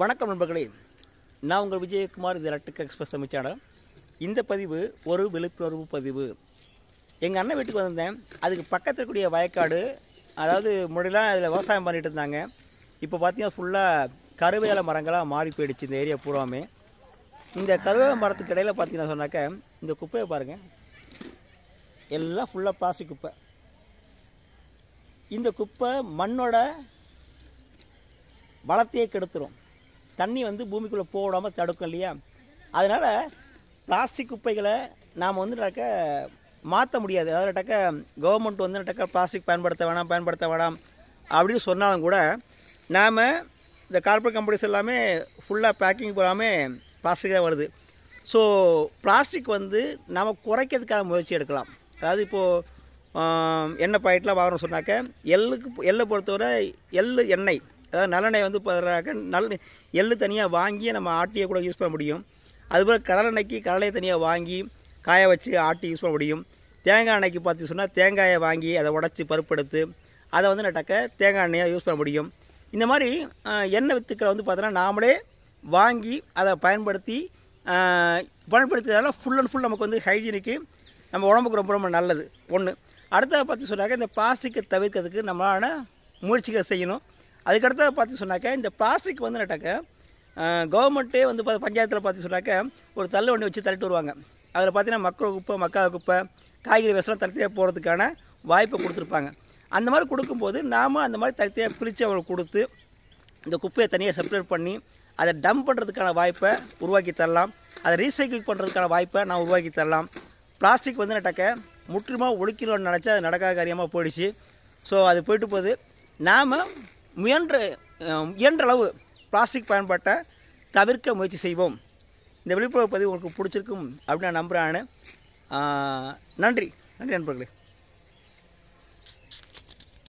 வணக்கம் நண்பர்களே நான் உங்கள் விஜயகுமார் இது எலக்ட்ரிக் எக்ஸ்பிரஸ் அமைச்சாளர் இந்த பதிவு ஒரு விழிப்புணர்வு பதிவு எங்கள் அண்ணன் வீட்டுக்கு வந்திருந்தேன் அதுக்கு பக்கத்தில் கூடிய வயக்காடு அதாவது முன்னாடிலாம் அதில் விவசாயம் பண்ணிகிட்டு இருந்தாங்க இப்போ பார்த்தீங்கன்னா ஃபுல்லாக கருவேல மரங்களாக மாறி போயிடுச்சு இந்த ஏரியா பூராமே இந்த கருவேல மரத்துக்கு இடையில் பார்த்தீங்கன்னா சொன்னாக்க இந்த குப்பையை பாருங்கள் எல்லாம் ஃபுல்லாக பிளாஸ்டிக் குப்பை இந்த குப்பை மண்ணோட வளத்தையே கெடுத்துரும் தண்ணி வந்து பூமிக்குள்ளே போடாமல் தடுக்கும் இல்லையா அதனால் பிளாஸ்டிக் குப்பைகளை நாம் வந்து மாற்ற முடியாது அதாவது நடக்க கவர்மெண்ட் வந்து பிளாஸ்டிக் பயன்படுத்த வேணாம் பயன்படுத்த வேணாம் அப்படின்னு சொன்னாலும் கூட நாம் இந்த கார்பரேட் கம்பெனிஸ் எல்லாமே ஃபுல்லாக பேக்கிங் போகாமல் பிளாஸ்டிக்காக வருது ஸோ பிளாஸ்டிக் வந்து நம்ம குறைக்கிறதுக்கான முயற்சி எடுக்கலாம் அதாவது இப்போது எண்ணெய் பாயிண்ட்லாம் வாங்கணும்னு சொன்னாக்க எள்ளுக்கு எள்ளை பொறுத்தவரை எள்ளு எண்ணெய் அதாவது நல்லெண்ணெய் வந்து பார்த்தாக்க நல் எள்ளு தனியாக வாங்கி நம்ம ஆட்டியை கூட யூஸ் பண்ண முடியும் அதுபோல் கடலெண்ணெய்க்கு கடலையை தனியாக வாங்கி காய வச்சு ஆட்டி யூஸ் பண்ண முடியும் தேங்காய் எண்ணெய்க்கு பார்த்து சொன்னால் தேங்காயை வாங்கி அதை உடச்சி பருப்படுத்து அதை வந்து நட்டக்க தேங்காய் எண்ணெயாக யூஸ் பண்ண முடியும் இந்த மாதிரி எண்ணெய் வித்துக்களை வந்து பார்த்தோன்னா நாமளே வாங்கி அதை பயன்படுத்தி பயன்படுத்துறதால ஃபுல் அண்ட் ஃபுல் நமக்கு வந்து ஹைஜீனிக்கு நம்ம உடம்புக்கு ரொம்ப ரொம்ப நல்லது ஒன்று அடுத்த பார்த்து சொன்னாக்க இந்த பிளாஸ்டிக்கை தவிர்க்கிறதுக்கு நம்மளான முயற்சிகள் செய்யணும் அதுக்கடுத்து பார்த்து சொன்னாக்க இந்த பிளாஸ்டிக் வந்து நட்டாக்க கவர்மெண்ட்டே வந்து பார்த்து பஞ்சாயத்தில் பார்த்து சொன்னாக்க ஒரு தள்ளு வண்டி வச்சு தள்ளிட்டு வருவாங்க அதில் பார்த்தீங்கன்னா மக்கள் குப்பை மக்கா குப்பை காய்கறி வேஸ்ட்லாம் தனித்தனியாக போகிறதுக்கான வாய்ப்பை கொடுத்துருப்பாங்க அந்த மாதிரி கொடுக்கும்போது நாம் அந்த மாதிரி தனித்தனியாக பிரித்து அவங்களுக்கு கொடுத்து இந்த குப்பையை தனியாக செப்பரேட் பண்ணி அதை டம்ப் பண்ணுறதுக்கான வாய்ப்பை உருவாக்கி தரலாம் அதை ரீசைக்கிள் பண்ணுறதுக்கான வாய்ப்பை நான் உருவாக்கி தரலாம் பிளாஸ்டிக் வந்து நடக்க முற்றிலுமாக ஒழிக்கணும்னு நினச்சா அது நடக்காத காரியமாக போயிடுச்சு ஸோ அது போயிட்டு போகுது நாம் முயன்ற இயன்றளவு பிளாஸ்டிக் பயன்பாட்டை தவிர்க்க முயற்சி செய்வோம் இந்த விழிப்புணர்வு பதிவு உங்களுக்கு பிடிச்சிருக்கும் அப்படின்னு நான் நம்புகிறேன் நன்றி நன்றி நண்பர்களே